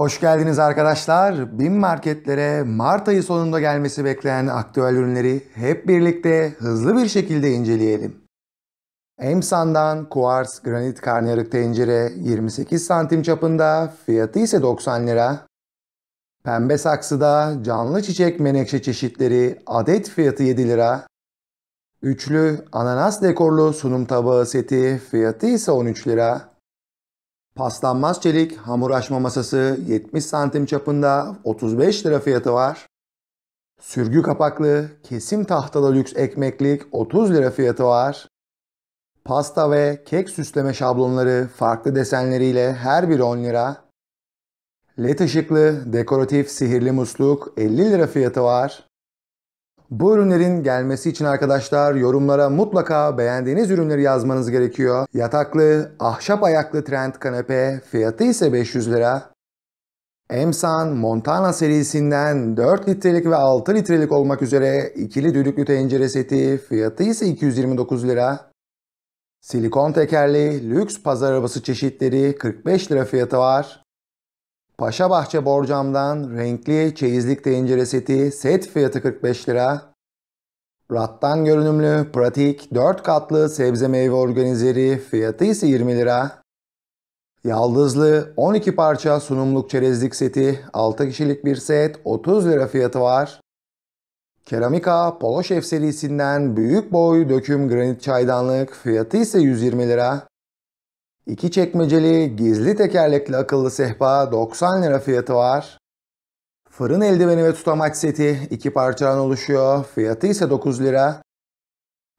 Hoş geldiniz arkadaşlar. Bin marketlere Mart ayı sonunda gelmesi bekleyen aktüel ürünleri hep birlikte hızlı bir şekilde inceleyelim. Emsan'dan kuars granit karnıyarık tencere 28 santim çapında, fiyatı ise 90 lira. Pembe saksıda canlı çiçek menekşe çeşitleri adet fiyatı 7 lira. Üçlü ananas dekorlu sunum tabağı seti fiyatı ise 13 lira. Paslanmaz çelik hamur açma masası 70 santim çapında 35 lira fiyatı var. Sürgü kapaklı kesim tahtalı lüks ekmeklik 30 lira fiyatı var. Pasta ve kek süsleme şablonları farklı desenleriyle her biri 10 lira. LED ışıklı dekoratif sihirli musluk 50 lira fiyatı var. Bu ürünlerin gelmesi için arkadaşlar yorumlara mutlaka beğendiğiniz ürünleri yazmanız gerekiyor. Yataklı, ahşap ayaklı trend kanepe fiyatı ise 500 lira. Emsan Montana serisinden 4 litrelik ve 6 litrelik olmak üzere ikili düdüklü tencere seti fiyatı ise 229 lira. Silikon tekerli lüks pazar arabası çeşitleri 45 lira fiyatı var. Paşa Bahçe borcamdan renkli çeyizlik tencere seti set fiyatı 45 lira. Rattan görünümlü, pratik, 4 katlı sebze meyve organizeri fiyatı ise 20 lira. Yaldızlı 12 parça sunumluk çerezlik seti 6 kişilik bir set 30 lira fiyatı var. Keramika Polo Şef serisinden büyük boy döküm granit çaydanlık fiyatı ise 120 lira. İki çekmeceli gizli tekerlekli akıllı sehpa 90 lira fiyatı var. Fırın eldiveni ve tutamaç seti iki parçadan oluşuyor. Fiyatı ise 9 lira.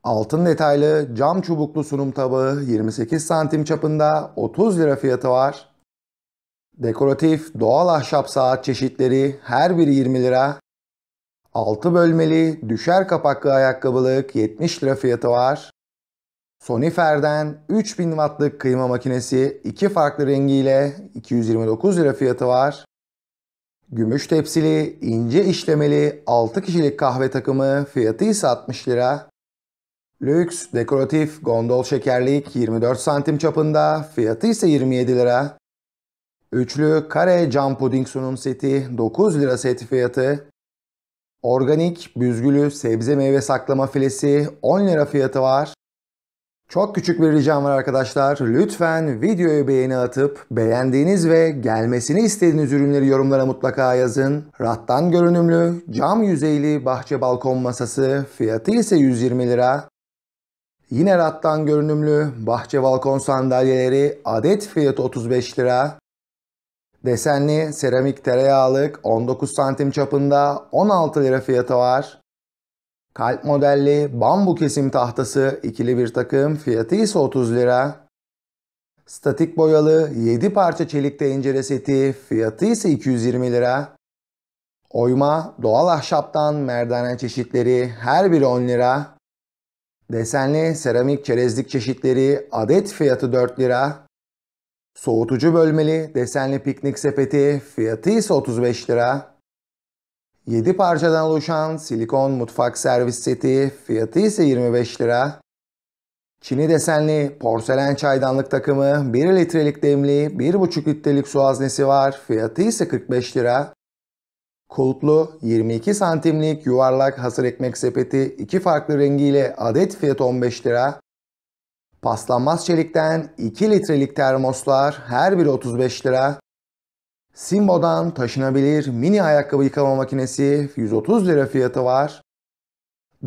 Altın detaylı cam çubuklu sunum tabağı 28 santim çapında 30 lira fiyatı var. Dekoratif doğal ahşap saat çeşitleri her biri 20 lira. 6 bölmeli düşer kapaklı ayakkabılık 70 lira fiyatı var. Sony Fair'den 3000 wattlık kıyma makinesi iki farklı rengiyle 229 lira fiyatı var. Gümüş tepsili, ince işlemeli 6 kişilik kahve takımı fiyatı ise 60 lira. Lüks, dekoratif, gondol şekerlik 24 santim çapında fiyatı ise 27 lira. Üçlü kare cam puding sunum seti 9 lira set fiyatı. Organik, büzgülü sebze meyve saklama filesi 10 lira fiyatı var. Çok küçük bir ricam var arkadaşlar. Lütfen videoyu beğeni atıp beğendiğiniz ve gelmesini istediğiniz ürünleri yorumlara mutlaka yazın. Rattan görünümlü, cam yüzeyli bahçe balkon masası fiyatı ise 120 lira. Yine rattan görünümlü bahçe balkon sandalyeleri adet fiyatı 35 lira. Desenli seramik tereyağlık 19 santim çapında 16 lira fiyatı var. Kalp modelli bambu kesim tahtası ikili bir takım fiyatı ise 30 lira. Statik boyalı 7 parça çelik tencere seti fiyatı ise 220 lira. Oyma doğal ahşaptan merdane çeşitleri her biri 10 lira. Desenli seramik çerezlik çeşitleri adet fiyatı 4 lira. Soğutucu bölmeli desenli piknik sepeti fiyatı ise 35 lira. 7 parçadan oluşan silikon mutfak servis seti fiyatı ise 25 lira. Çini desenli porselen çaydanlık takımı 1 litrelik demli 1,5 litrelik su haznesi var. Fiyatı ise 45 lira. Kulplu 22 santimlik yuvarlak hasır ekmek sepeti iki farklı rengiyle adet fiyat 15 lira. Paslanmaz çelikten 2 litrelik termoslar her biri 35 lira. Simbo'dan taşınabilir mini ayakkabı yıkama makinesi 130 lira fiyatı var.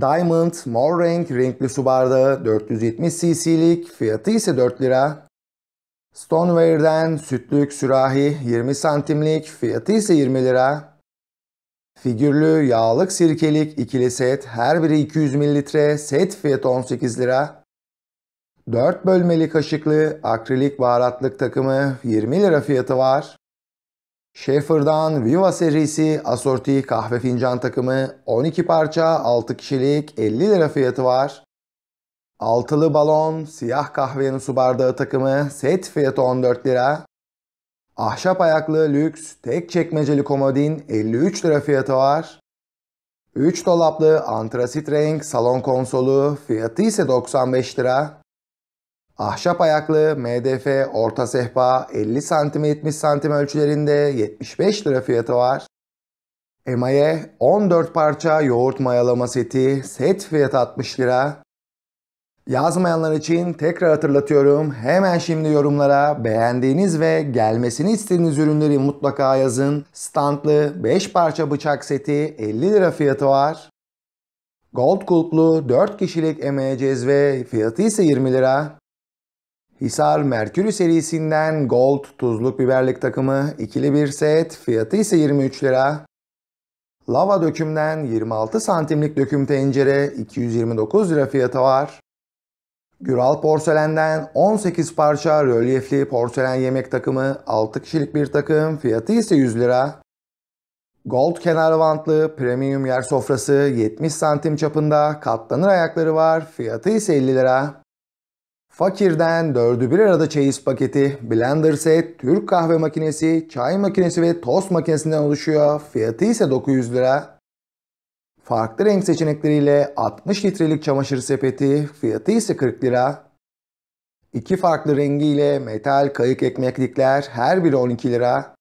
Diamond mor renk renkli su bardağı 470 cc'lik fiyatı ise 4 lira. Stoneware'den sütlük sürahi 20 santimlik fiyatı ise 20 lira. Figürlü yağlık sirkelik ikili set her biri 200 mililitre set fiyatı 18 lira. 4 bölmeli kaşıklı akrilik baharatlık takımı 20 lira fiyatı var. Schaefer'dan Viva serisi asorti kahve fincan takımı 12 parça 6 kişilik 50 lira fiyatı var. Altılı balon siyah kahvenin su bardağı takımı set fiyatı 14 lira. Ahşap ayaklı lüks tek çekmeceli komodin 53 lira fiyatı var. 3 dolaplı antrasit renk salon konsolu fiyatı ise 95 lira. Ahşap ayaklı MDF orta sehpa 50 cm 70 cm ölçülerinde 75 lira fiyatı var. Emaye 14 parça yoğurt mayalama seti set fiyatı 60 lira. Yazmayanlar için tekrar hatırlatıyorum. Hemen şimdi yorumlara beğendiğiniz ve gelmesini istediğiniz ürünleri mutlaka yazın. Standlı 5 parça bıçak seti 50 lira fiyatı var. Gold kulplu 4 kişilik emeğe cezve fiyatı ise 20 lira. Hisar Merkürü serisinden Gold Tuzluk Biberlik takımı ikili bir set. Fiyatı ise 23 lira. Lava dökümden 26 santimlik döküm tencere 229 lira fiyatı var. Güral porselenden 18 parça rölyefli porselen yemek takımı 6 kişilik bir takım fiyatı ise 100 lira. Gold kenar vantlı premium yer sofrası 70 santim çapında katlanır ayakları var fiyatı ise 50 lira. Fakir'den dördü bir arada çeyiz paketi, blender set, Türk kahve makinesi, çay makinesi ve tost makinesinden oluşuyor. Fiyatı ise 900 lira. Farklı renk seçenekleriyle 60 litrelik çamaşır sepeti, fiyatı ise 40 lira. İki farklı rengiyle metal kayık ekmeklikler her biri 12 lira.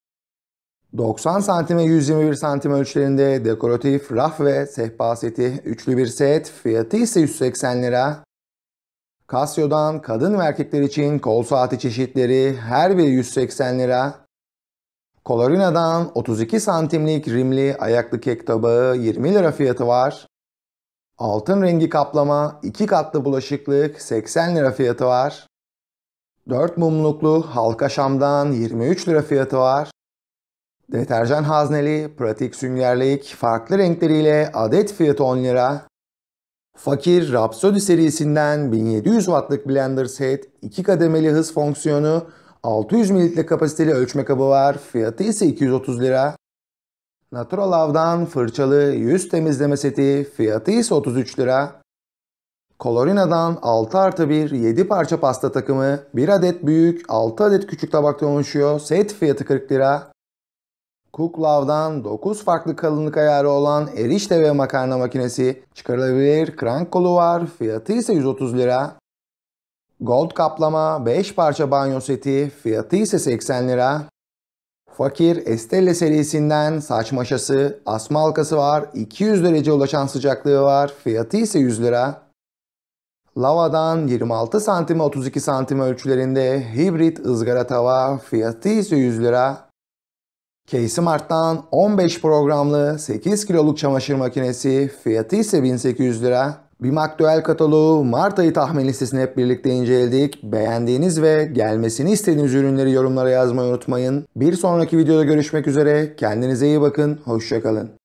90 santime 121 santim ölçülerinde dekoratif raf ve sehpa seti üçlü bir set fiyatı ise 180 lira. Casio'dan kadın ve erkekler için kol saati çeşitleri her biri 180 lira. Colorina'dan 32 santimlik rimli ayaklı kek tabağı 20 lira fiyatı var. Altın rengi kaplama 2 katlı bulaşıklık 80 lira fiyatı var. 4 mumluklu halka şamdan 23 lira fiyatı var. Deterjan hazneli pratik süngerlik farklı renkleriyle adet fiyatı 10 lira. Fakir Rhapsody serisinden 1700 wattlık blender set, 2 kademeli hız fonksiyonu, 600 mililitre kapasiteli ölçme kabı var. Fiyatı ise 230 lira. Natural Av'dan fırçalı yüz temizleme seti. Fiyatı ise 33 lira. Colorina'dan 6 artı 1 7 parça pasta takımı 1 adet büyük 6 adet küçük tabakta oluşuyor. Set fiyatı 40 lira. Cooklav'dan 9 farklı kalınlık ayarı olan erişte ve makarna makinesi çıkarılabilir krank kolu var. Fiyatı ise 130 lira. Gold kaplama 5 parça banyo seti fiyatı ise 80 lira. Fakir Estelle serisinden saç maşası, asma halkası var. 200 derece ulaşan sıcaklığı var. Fiyatı ise 100 lira. Lavadan 26 santime 32 santime ölçülerinde hibrit ızgara tava. Fiyatı ise 100 lira. Casey Mart'tan 15 programlı 8 kiloluk çamaşır makinesi fiyatı ise 1800 lira. Bimak Düel kataloğu Mart ayı tahmin listesini hep birlikte inceledik. Beğendiğiniz ve gelmesini istediğiniz ürünleri yorumlara yazmayı unutmayın. Bir sonraki videoda görüşmek üzere. Kendinize iyi bakın. Hoşçakalın.